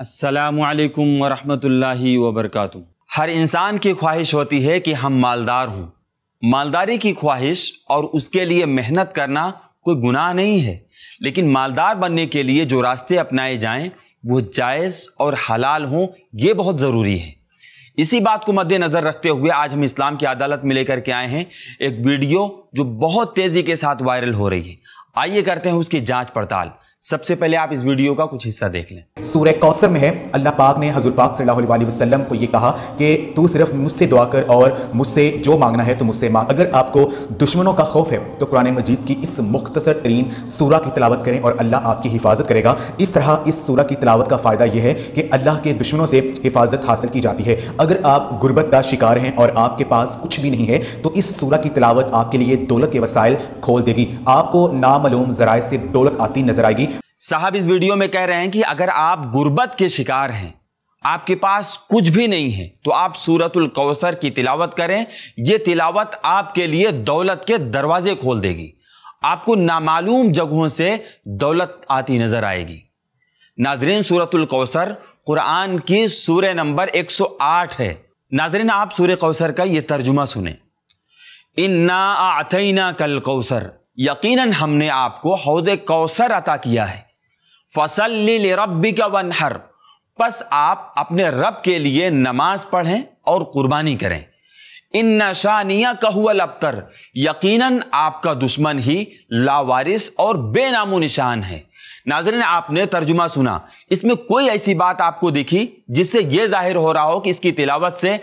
असलकम वरहि वबरक हर इंसान की ख्वाहिश होती है कि हम मालदार हों मालदारी की ख्वाहिश और उसके लिए मेहनत करना कोई गुनाह नहीं है लेकिन मालदार बनने के लिए जो रास्ते अपनाए जाएं वो जायज़ और हलाल हों ये बहुत ज़रूरी है इसी बात को मद्देनज़र रखते हुए आज हम इस्लाम की अदालत में लेकर के आए हैं एक वीडियो जो बहुत तेज़ी के साथ वायरल हो रही है आइए करते हैं उसकी जाँच पड़ताल सबसे पहले आप इस वीडियो का कुछ हिस्सा देख लें सूर्य कौसर में है अल्लाह पाक ने हजूर पाक सल्लल्लाहु वसलम वसल्लम को यह कहा कि तू सिर्फ मुझसे दुआ कर और मुझसे जो मांगना है तो मुझसे मांग अगर आपको दुश्मनों का खौफ है तो कुरान मजीद की इस मुख्तसर तरीन सूरा की तलावत करें और अल्लाह आपकी हिफाजत करेगा इस तरह इस सूरा की तलावत का फ़ायदा यह है कि अल्लाह के दुश्मनों से हिफाजत हासिल की जाती है अगर आप गुर्बत का शिकार हैं और आपके पास कुछ भी नहीं है तो इस सूरा की तलावत आपके लिए दौलत के वसायल खोल देगी आपको नामूम जराए से दौलत आती नजर आएगी साहब इस वीडियो में कह रहे हैं कि अगर आप गुर्बत के शिकार हैं आपके पास कुछ भी नहीं है तो आप सूरतुल कौसर की तिलावत करें यह तिलावत आपके लिए दौलत के दरवाजे खोल देगी आपको नामालूम जगहों से दौलत आती नजर आएगी नाजरीन सूरतुल कौसर कुरान की सूर्य नंबर 108 है नाजरीन आप सूर्य कौसर का ये तर्जुमा सुने इन्ना आतना कल कौसर यकीनन हमने आपको हौद कौसर अता किया है फसल रबी का वनहर बस आप अपने रब के लिए नमाज पढ़ें और कुर्बानी करें इन नशानिया कहुअल अबतर यकीनन आपका दुश्मन ही लावारिस और बेनामो निशान है नाजरन आपने तर्जुमा सुना इसमें कोई ऐसी बात आपको दिखी जिससे यह जाहिर हो रहा हो कि इसकी तिलावत से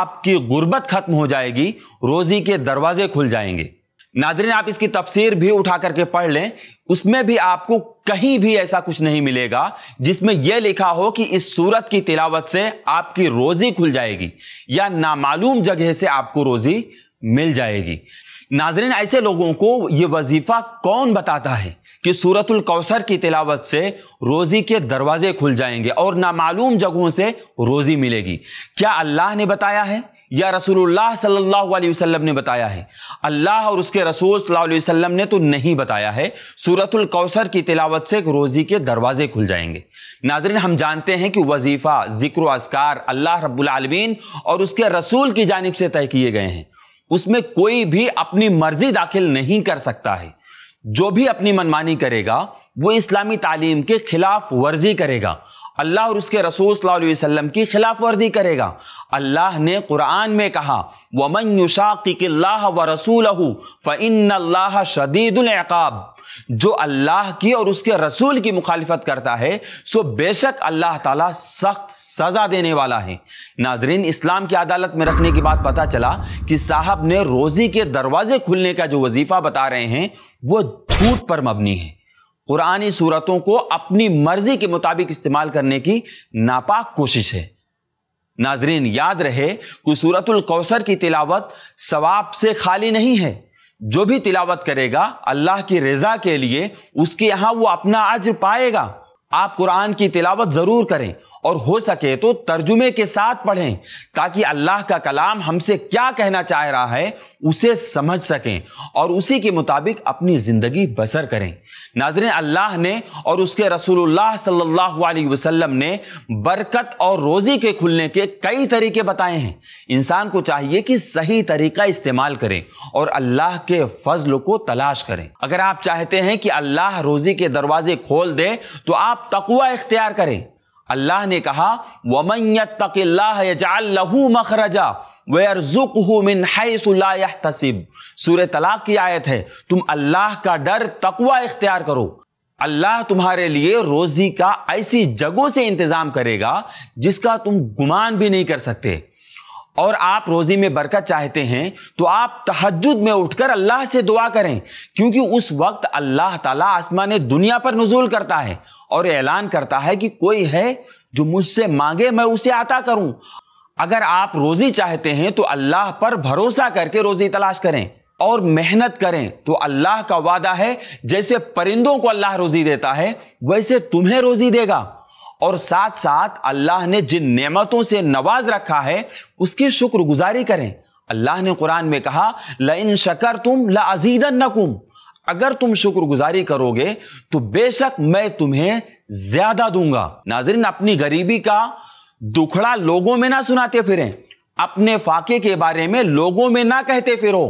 आपकी गुर्बत खत्म हो जाएगी रोज़ी के दरवाजे खुल जाएंगे नाजरीन आप इसकी तफसीर भी उठा करके पढ़ लें उसमें भी आपको कहीं भी ऐसा कुछ नहीं मिलेगा जिसमें यह लिखा हो कि इस सूरत की तिलावत से आपकी रोजी खुल जाएगी या नामालूम जगह से आपको रोजी मिल जाएगी नाजरीन ऐसे लोगों को ये वजीफा कौन बताता है कि सूरतुल कौसर की तिलावत से रोज़ी के दरवाजे खुल जाएंगे और नामालूम जगहों से रोज़ी मिलेगी क्या अल्लाह ने बताया है या रसूलुल्लाह सल्लल्लाहु अलैहि वसल्लम ने बताया है अल्लाह और उसके रसूल सल्लल्लाहु अलैहि वसल्लम ने तो नहीं बताया है सूरतुल कौसर की तिलावत से एक रोज़ी के दरवाजे खुल जाएंगे नाजरन हम जानते हैं कि वजीफ़ा जिक्र असकार अल्लाह रब्बुलमीन और उसके रसूल की जानब से तय किए गए हैं उसमें कोई भी अपनी मर्जी दाखिल नहीं कर सकता है जो भी अपनी मनमानी करेगा वो इस्लामी तालीम के खिलाफ वर्जी करेगा अल्लाह और उसके रसूल वसल्लम की खिलाफ वर्जी करेगा अल्लाह ने कुरान में कहा वमन युशाकिल्लाह व रसूल फ़िन अल्लाह जो अल्लाह की और उसके रसूल की मुखालफत करता है सो बेशक अल्लाह ताला सख्त सज़ा देने वाला है नाजरीन इस्लाम की अदालत में रखने के बाद पता चला कि साहब ने रोज़ी के दरवाजे खुलने का जो वजीफ़ा बता रहे हैं वो झूठ पर मबनी है कुरानी सूरतों को अपनी मर्जी के मुताबिक इस्तेमाल करने की नापाक कोशिश है नाजरीन याद रहे कि सूरतुल कौसर की तिलावत सवाब से खाली नहीं है जो भी तिलावत करेगा अल्लाह की रजा के लिए उसके यहाँ वो अपना अज्र पाएगा आप कुरान की तिलावत ज़रूर करें और हो सके तो तर्जुमे के साथ पढ़ें ताकि अल्लाह का कलाम हमसे क्या कहना चाह रहा है उसे समझ सकें और उसी के मुताबिक अपनी ज़िंदगी बसर करें नाजरें अल्लाह ने और उसके रसूलुल्लाह सल्लल्लाहु अलैहि वसल्लम ने बरकत और रोज़ी के खुलने के कई तरीके बताए हैं इंसान को चाहिए कि सही तरीका इस्तेमाल करें और अल्लाह के फजल को तलाश करें अगर आप चाहते हैं कि अल्लाह रोज़ी के दरवाजे खोल दे तो आप आप तकवा इख्तियार करें अल्लाह ने कहा वमैत तकल्लाहू मखरजा वर्जुकसिब सूर तलाक की आयत है तुम अल्लाह का डर तकवा इख्तियार करो अल्लाह तुम्हारे लिए रोजी का ऐसी जगहों से इंतज़ाम करेगा जिसका तुम गुमान भी नहीं कर सकते और आप रोज़ी में बरकत चाहते हैं तो आप तहजद में उठकर अल्लाह से दुआ करें क्योंकि उस वक्त अल्लाह ताला आसमान दुनिया पर नजूल करता है और ऐलान करता है कि कोई है जो मुझसे मांगे मैं उसे आता करूं अगर आप रोज़ी चाहते हैं तो अल्लाह पर भरोसा करके रोज़ी तलाश करें और मेहनत करें तो अल्लाह का वादा है जैसे परिंदों को अल्लाह रोज़ी देता है वैसे तुम्हें रोज़ी देगा और साथ साथ अल्लाह ने जिन नेमतों से नवाज रखा है उसकी शुक्रगुजारी करें अल्लाह ने कुरान में कहा ल इन शकर तुम ला अजीदन नकुम अगर तुम शुक्रगुजारी करोगे तो बेशक मैं तुम्हें ज्यादा दूंगा नाजरीन अपनी गरीबी का दुखड़ा लोगों में ना सुनाते फिरें अपने फाके के बारे में लोगों में ना कहते फिरो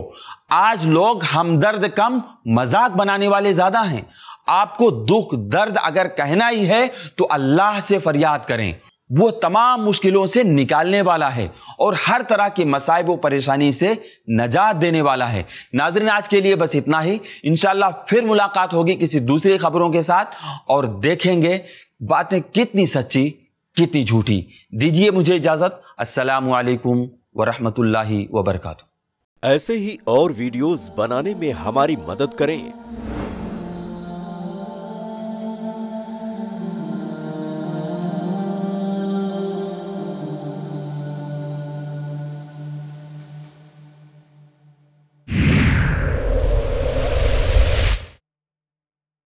आज लोग हमदर्द कम मजाक बनाने वाले ज्यादा हैं आपको दुख दर्द अगर कहना ही है तो अल्लाह से फरियाद करें वो तमाम मुश्किलों से निकालने वाला है और हर तरह के मसाइब व परेशानी से नजात देने वाला है नाजरन आज के लिए बस इतना ही इनशाला फिर मुलाकात होगी किसी दूसरी खबरों के साथ और देखेंगे बातें कितनी सच्ची कितनी झूठी दीजिए मुझे इजाज़त असलकम वरहमल वबरक ऐसे ही और वीडियोज़ बनाने में हमारी मदद करें